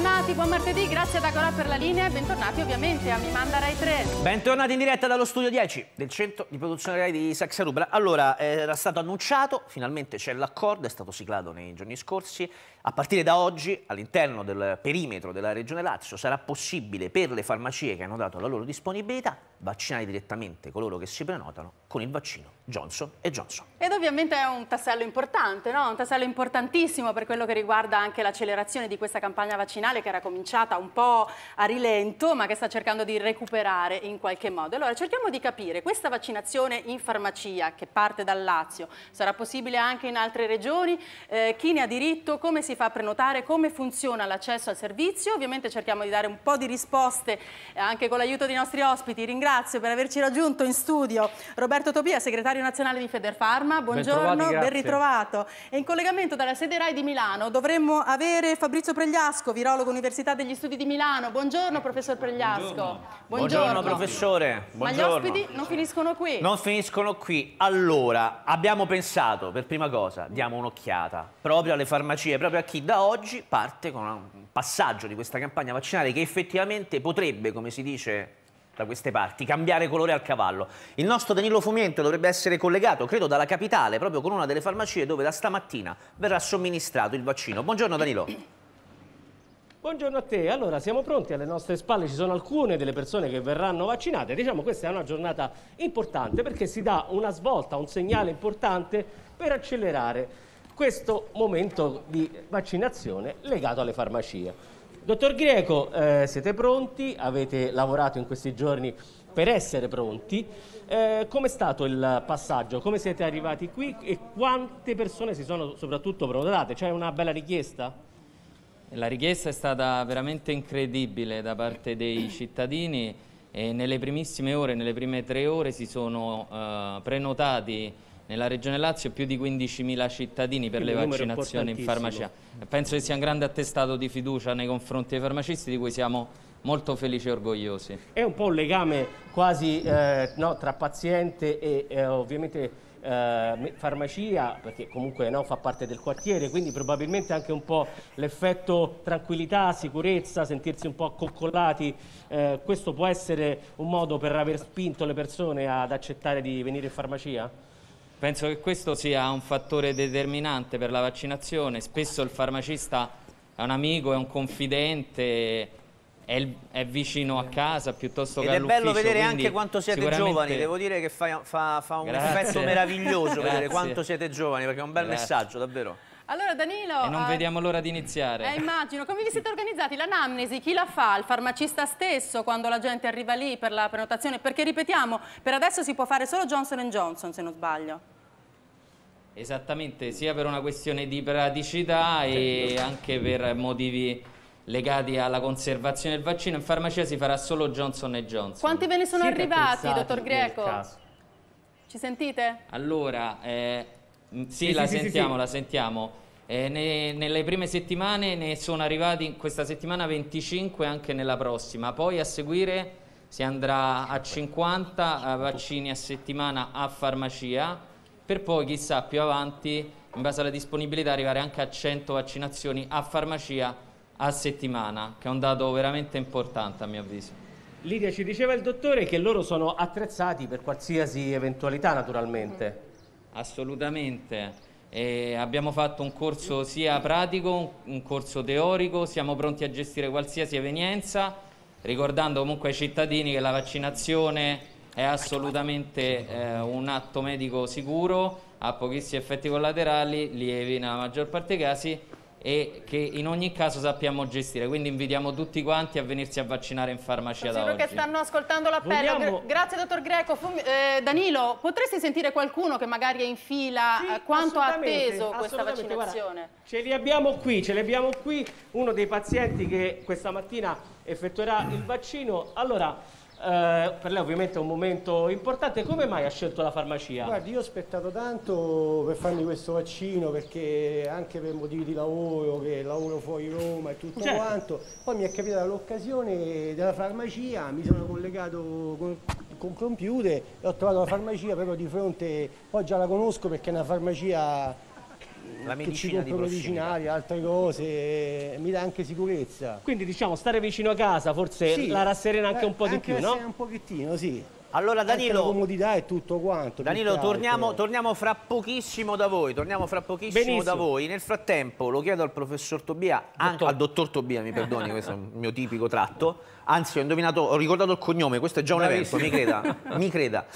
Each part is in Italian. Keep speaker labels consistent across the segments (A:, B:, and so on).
A: bentornati, buon martedì, grazie ad Agora per la linea e bentornati ovviamente a Mi Manda Rai 3.
B: Bentornati in diretta dallo studio 10 del centro di produzione Rai di Saxa Rubra. Allora, eh, era stato annunciato, finalmente c'è l'accordo, è stato siglato nei giorni scorsi. A partire da oggi, all'interno del perimetro della Regione Lazio, sarà possibile per le farmacie che hanno dato la loro disponibilità vaccinare direttamente coloro che si prenotano con il vaccino Johnson Johnson.
A: Ed ovviamente è un tassello importante, no? un tassello importantissimo per quello che riguarda anche l'accelerazione di questa campagna vaccinale che era cominciata un po' a rilento ma che sta cercando di recuperare in qualche modo. Allora cerchiamo di capire, questa vaccinazione in farmacia che parte dal Lazio sarà possibile anche in altre regioni? Eh, chi ne ha diritto? Come si fa a prenotare? Come funziona l'accesso al servizio? Ovviamente cerchiamo di dare un po' di risposte eh, anche con l'aiuto dei nostri ospiti. Ringrazio ringrazio per averci raggiunto in studio Roberto Topia, segretario nazionale di Federfarma. Buongiorno, ben, ritrovato. E in collegamento dalla sede RAI di Milano dovremmo avere Fabrizio Pregliasco, virologo Università degli Studi di Milano. Buongiorno, professor Pregliasco. Buongiorno, Buongiorno
B: professore. Buongiorno. Ma gli ospiti
A: non finiscono qui. Non
B: finiscono qui. Allora, abbiamo pensato, per prima cosa, diamo un'occhiata proprio alle farmacie, proprio a chi da oggi parte con un passaggio di questa campagna vaccinale che effettivamente potrebbe, come si dice da queste parti, cambiare colore al cavallo. Il nostro Danilo Fumiento dovrebbe essere collegato, credo, dalla capitale, proprio con una delle farmacie dove da stamattina verrà somministrato il vaccino. Buongiorno Danilo.
C: Buongiorno a te, allora siamo pronti, alle nostre spalle ci sono alcune delle persone che verranno vaccinate, diciamo questa è una giornata importante perché si dà una svolta, un segnale importante per accelerare questo momento di vaccinazione legato alle farmacie. Dottor Greco, eh, siete pronti? Avete lavorato in questi giorni per essere pronti. Eh, è stato il passaggio? Come siete arrivati qui e quante persone si sono soprattutto prenotate? C'è una bella richiesta?
D: La richiesta è stata veramente incredibile da parte dei cittadini e nelle primissime ore, nelle prime tre ore si sono eh, prenotati nella regione Lazio più di 15.000 cittadini per Quindi le vaccinazioni in farmacia. Penso che sia un grande attestato di fiducia nei confronti dei farmacisti di cui siamo molto felici e orgogliosi.
C: È un po' un legame quasi eh, no, tra paziente e eh, ovviamente eh, farmacia, perché comunque no, fa parte del quartiere, quindi probabilmente anche un po' l'effetto tranquillità, sicurezza, sentirsi un po' accoccolati, eh, questo può essere un modo per aver spinto le persone ad accettare di venire in farmacia?
D: Penso che questo sia un fattore determinante per la vaccinazione, spesso il farmacista è un amico, è un confidente, è, il, è vicino a casa piuttosto Ed che all'ufficio. Ed è bello vedere anche quanto siete giovani, devo
B: dire che fa, fa, fa un Grazie. effetto meraviglioso vedere quanto siete
D: giovani, perché è un bel Grazie. messaggio davvero.
A: Allora Danilo... E non ah, vediamo
D: l'ora di iniziare. Eh,
A: immagino, come vi siete organizzati? L'anamnesi, chi la fa? Il farmacista stesso quando la gente arriva lì per la prenotazione? Perché ripetiamo, per adesso si può fare solo Johnson Johnson se non sbaglio.
D: Esattamente, sia per una questione di praticità e certo. anche per motivi legati alla conservazione del vaccino. In farmacia si farà solo Johnson Johnson.
A: Quanti ve ne sono Siete arrivati, dottor Greco? Ci sentite?
D: Allora, eh, sì, sì, la, sì, sentiamo, la sentiamo, eh, ne, nelle prime settimane ne sono arrivati in questa settimana 25 anche nella prossima. Poi a seguire si andrà a 50 vaccini a settimana a farmacia per poi chissà più avanti, in base alla disponibilità, arrivare anche a 100 vaccinazioni a farmacia a settimana, che è un dato veramente
C: importante a mio avviso. Lidia ci diceva il dottore che loro sono attrezzati per qualsiasi eventualità naturalmente.
D: Assolutamente. E
C: abbiamo fatto un
D: corso sia pratico, un corso teorico, siamo pronti a gestire qualsiasi evenienza, ricordando comunque ai cittadini che la vaccinazione è assolutamente eh, un atto medico sicuro, ha pochissimi effetti collaterali, lievi nella maggior parte dei casi e che in ogni caso sappiamo gestire. Quindi invitiamo tutti quanti a venirsi a vaccinare in farmacia da oggi. che stanno
A: ascoltando l'appello. Vogliamo... Grazie dottor Greco. Eh, Danilo, potresti sentire qualcuno che magari è in fila? Sì, eh, Quanto ha atteso questa vaccinazione? Guarda,
C: ce li abbiamo qui, ce li abbiamo qui. Uno dei pazienti che questa mattina effettuerà il vaccino. Allora, eh, per lei ovviamente è un momento importante, come mai ha scelto la farmacia? Guardi, io ho aspettato tanto per farmi questo vaccino perché anche per motivi di lavoro, che lavoro fuori Roma e tutto certo. quanto, poi mi è capitata l'occasione della farmacia, mi sono collegato con, con computer e ho trovato la farmacia proprio di fronte, poi già la conosco perché è una farmacia che ci compro medicinali, altre cose, mi dà anche sicurezza. Quindi diciamo stare vicino a casa forse sì, la rasserena anche eh, un po' anche di più, no? un pochettino, sì. Allora Danilo, comodità e tutto quanto. Danilo, torniamo,
B: torniamo, fra pochissimo da voi, torniamo fra pochissimo Benissimo. da voi. Nel frattempo lo chiedo al professor Tobia, dottor. al dottor Tobia, mi perdoni, questo è il mio tipico tratto. Anzi, ho indovinato, ho ricordato il cognome, questo è già un Bravissimo. evento, mi creda. mi creda.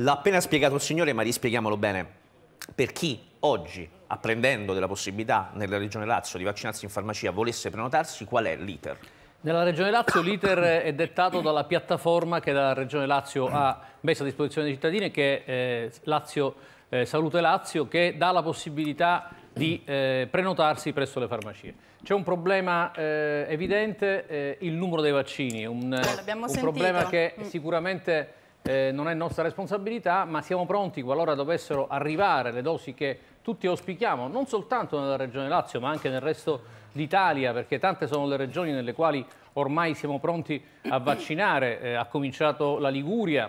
B: L'ha appena spiegato il signore, ma rispieghiamolo bene per chi oggi, apprendendo della possibilità nella Regione Lazio di vaccinarsi in farmacia, volesse prenotarsi, qual è l'iter?
E: Nella Regione Lazio l'iter è dettato dalla piattaforma che la Regione Lazio ha messo a disposizione dei cittadini, che è eh, Lazio, eh, Salute Lazio, che dà la possibilità di eh, prenotarsi presso le farmacie. C'è un problema eh, evidente, eh, il numero dei vaccini, un, eh, un problema che mm. sicuramente eh, non è nostra responsabilità, ma siamo pronti qualora dovessero arrivare le dosi che tutti auspichiamo, non soltanto nella regione Lazio, ma anche nel resto d'Italia, perché tante sono le regioni nelle quali ormai siamo pronti a vaccinare. Eh, ha cominciato la Liguria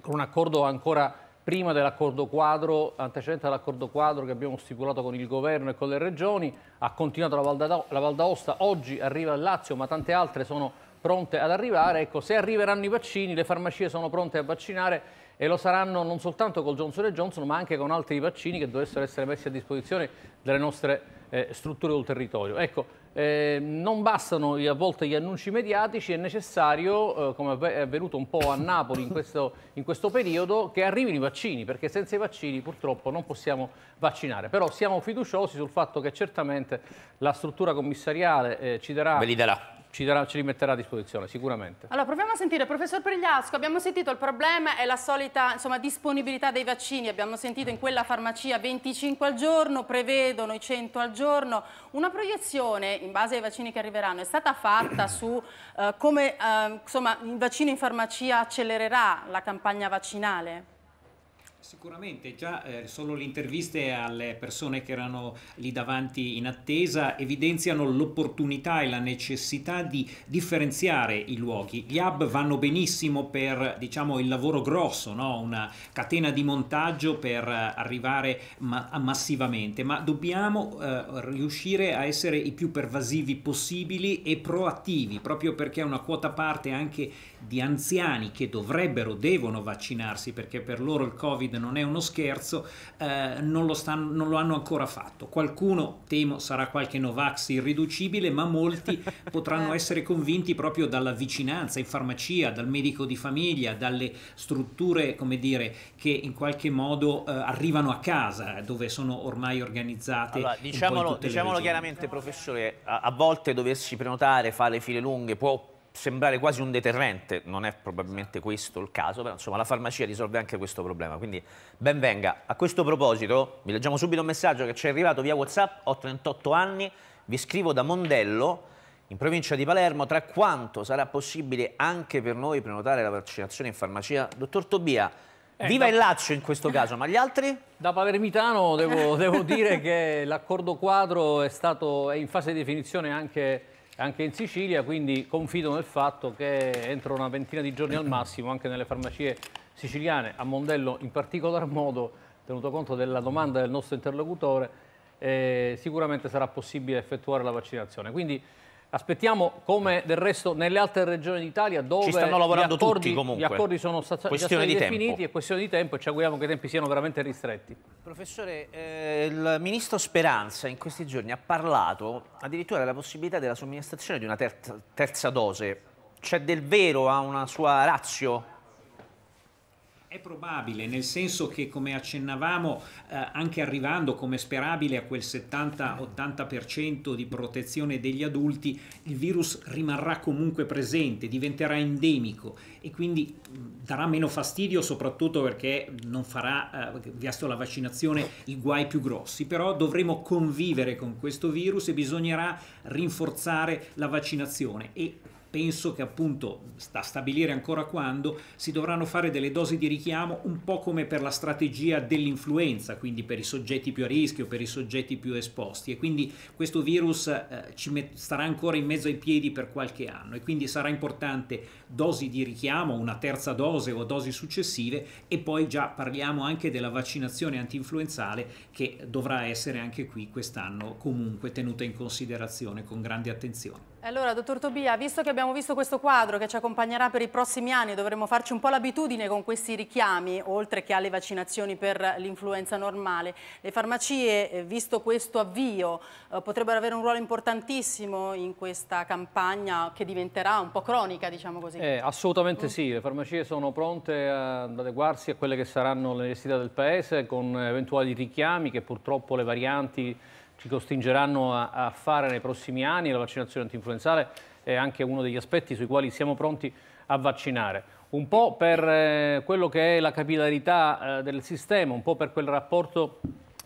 E: con un accordo ancora prima dell'accordo quadro, antecedente all'accordo quadro che abbiamo stipulato con il governo e con le regioni, ha continuato la Val d'Aosta, oggi arriva il Lazio, ma tante altre sono pronte ad arrivare. Ecco, se arriveranno i vaccini, le farmacie sono pronte a vaccinare e lo saranno non soltanto col Johnson Johnson, ma anche con altri vaccini che dovessero essere messi a disposizione dalle nostre eh, strutture del territorio. Ecco, eh, non bastano a volte gli annunci mediatici, è necessario, eh, come è avvenuto un po' a Napoli in questo, in questo periodo, che arrivino i vaccini, perché senza i vaccini purtroppo non possiamo vaccinare. Però siamo fiduciosi sul fatto che certamente la struttura commissariale eh, ci darà... Ve li darà ci, darà, ci rimetterà a disposizione sicuramente.
A: Allora proviamo a sentire, professor Prigliasco, abbiamo sentito il problema è la solita insomma, disponibilità dei vaccini, abbiamo sentito in quella farmacia 25 al giorno, prevedono i 100 al giorno, una proiezione in base ai vaccini che arriveranno è stata fatta su eh, come eh, insomma, il vaccino in farmacia accelererà la campagna vaccinale?
F: Sicuramente, già eh, solo le interviste alle persone che erano lì davanti in attesa evidenziano l'opportunità e la necessità di differenziare i luoghi. Gli hub vanno benissimo per diciamo, il lavoro grosso, no? una catena di montaggio per eh, arrivare ma massivamente, ma dobbiamo eh, riuscire a essere i più pervasivi possibili e proattivi, proprio perché una quota parte anche di anziani che dovrebbero, devono vaccinarsi perché per loro il Covid Covid non è uno scherzo, eh, non, lo stanno, non, lo hanno ancora fatto. Qualcuno, temo, sarà qualche Novax irriducibile, ma molti potranno eh. essere convinti proprio dalla vicinanza in farmacia, dal medico di famiglia, dalle strutture, come dire, che in qualche modo eh, arrivano a casa, dove sono ormai organizzate. Allora, diciamolo, diciamolo chiaramente,
B: professore, a, a volte doversi prenotare, fare file lunghe può sembrare quasi un deterrente, non è probabilmente questo il caso, però insomma la farmacia risolve anche questo problema, quindi ben venga. A questo proposito vi leggiamo subito un messaggio che ci è arrivato via Whatsapp, ho 38 anni, vi scrivo da Mondello, in provincia di Palermo, tra quanto sarà possibile anche per noi prenotare la vaccinazione in farmacia? Dottor
E: Tobia, eh, viva da... il Lazio in questo caso, ma gli altri? Da palermitano devo, devo dire che l'accordo quadro è, stato, è in fase di definizione anche anche in Sicilia, quindi confido nel fatto che entro una ventina di giorni al massimo, anche nelle farmacie siciliane, a Mondello in particolar modo, tenuto conto della domanda del nostro interlocutore, eh, sicuramente sarà possibile effettuare la vaccinazione. Quindi Aspettiamo, come del resto nelle altre regioni d'Italia, dove Ci stanno lavorando gli, accordi, tutti, comunque. gli accordi sono stati definiti, è questione di tempo e ci auguriamo che i tempi siano veramente ristretti.
B: Professore, eh, il ministro Speranza in questi giorni ha parlato addirittura della possibilità della somministrazione di una terza, terza dose. C'è del vero a una sua razio
F: è probabile, nel senso che come accennavamo, eh, anche arrivando come sperabile a quel 70-80% di protezione degli adulti, il virus rimarrà comunque presente, diventerà endemico e quindi mm, darà meno fastidio soprattutto perché non farà, eh, visto la vaccinazione, i guai più grossi. Però dovremo convivere con questo virus e bisognerà rinforzare la vaccinazione e penso che appunto, da stabilire ancora quando, si dovranno fare delle dosi di richiamo un po' come per la strategia dell'influenza, quindi per i soggetti più a rischio, per i soggetti più esposti e quindi questo virus eh, ci starà ancora in mezzo ai piedi per qualche anno e quindi sarà importante dosi di richiamo, una terza dose o dosi successive e poi già parliamo anche della vaccinazione antinfluenzale che dovrà essere anche qui quest'anno comunque tenuta in considerazione con grande attenzione.
A: Allora, dottor Tobia, visto che abbiamo visto questo quadro che ci accompagnerà per i prossimi anni, dovremmo farci un po' l'abitudine con questi richiami, oltre che alle vaccinazioni per l'influenza normale. Le farmacie, eh, visto questo avvio, eh, potrebbero avere un ruolo importantissimo in questa campagna che diventerà un po' cronica, diciamo così. Eh,
E: assolutamente mm. sì, le farmacie sono pronte ad adeguarsi a quelle che saranno le necessità del Paese con eventuali richiami che purtroppo le varianti ci costringeranno a, a fare nei prossimi anni. La vaccinazione antinfluenzale è anche uno degli aspetti sui quali siamo pronti a vaccinare. Un po' per eh, quello che è la capillarità eh, del sistema, un po' per quel rapporto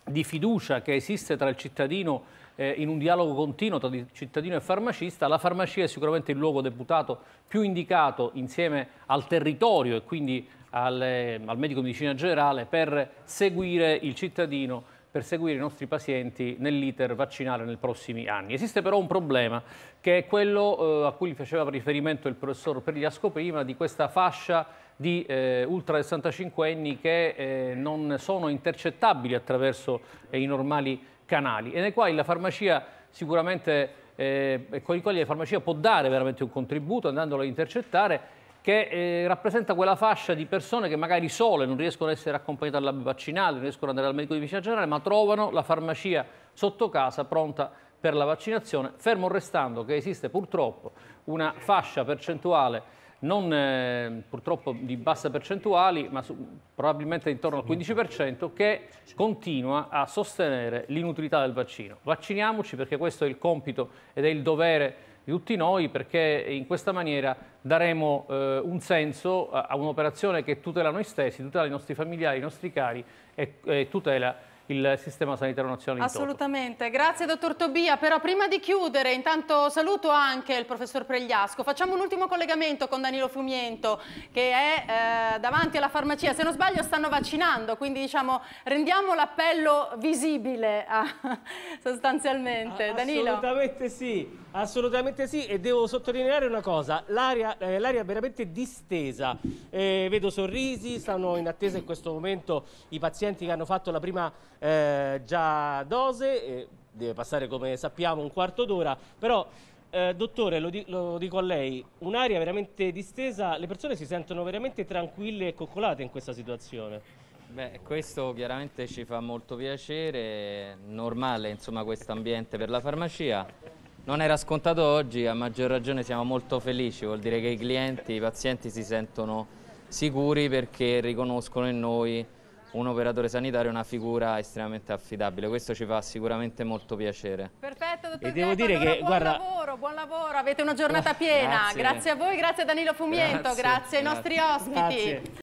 E: di fiducia che esiste tra il cittadino eh, in un dialogo continuo tra cittadino e farmacista, la farmacia è sicuramente il luogo deputato più indicato insieme al territorio e quindi al, al medico di medicina generale per seguire il cittadino per seguire i nostri pazienti nell'iter vaccinale nei prossimi anni. Esiste però un problema che è quello eh, a cui faceva riferimento il professor Perigliasco prima di questa fascia di eh, ultra 65 anni che eh, non sono intercettabili attraverso eh, i normali canali e nei quali la farmacia sicuramente eh, con i quali la farmacia può dare veramente un contributo andandolo a intercettare che eh, rappresenta quella fascia di persone che magari sole non riescono ad essere accompagnate dal lab vaccinale, non riescono ad andare al medico di vicina generale, ma trovano la farmacia sotto casa pronta per la vaccinazione, fermo restando che esiste purtroppo una fascia percentuale non eh, purtroppo di basse percentuali, ma su, probabilmente intorno al 15%, che continua a sostenere l'inutilità del vaccino. Vacciniamoci perché questo è il compito ed è il dovere di tutti noi perché in questa maniera daremo eh, un senso a, a un'operazione che tutela noi stessi, tutela i nostri familiari, i nostri cari e, e tutela il sistema sanitario nazionale
A: Assolutamente, grazie dottor Tobia, però prima di chiudere intanto saluto anche il professor Pregliasco, facciamo un ultimo collegamento con Danilo Fumiento che è eh, davanti alla farmacia, se non sbaglio stanno vaccinando, quindi diciamo rendiamo l'appello visibile a, sostanzialmente. Danilo.
C: Assolutamente sì, assolutamente sì e devo sottolineare una cosa, l'aria eh, è veramente distesa, eh, vedo sorrisi, stanno in attesa in questo momento i pazienti che hanno fatto la prima eh, già dose, e deve passare come sappiamo un quarto d'ora, però eh, dottore, lo, di lo, dico a lei, un'aria veramente distesa, le persone si sentono veramente tranquille e coccolate in questa situazione. Beh, questo chiaramente ci fa molto piacere,
D: normale insomma questo ambiente per la farmacia. Non era scontato oggi, a maggior ragione siamo molto felici, vuol dire che i clienti, i pazienti si sentono sicuri perché riconoscono in noi un operatore sanitario è una figura estremamente affidabile, questo ci fa sicuramente molto piacere.
A: Perfetto, dottor e devo Greco, dire allora che, buon guarda... lavoro, buon lavoro, avete una giornata oh, piena, grazie, grazie a voi, grazie a Danilo Fumiento, grazie, grazie ai nostri ospiti. Grazie.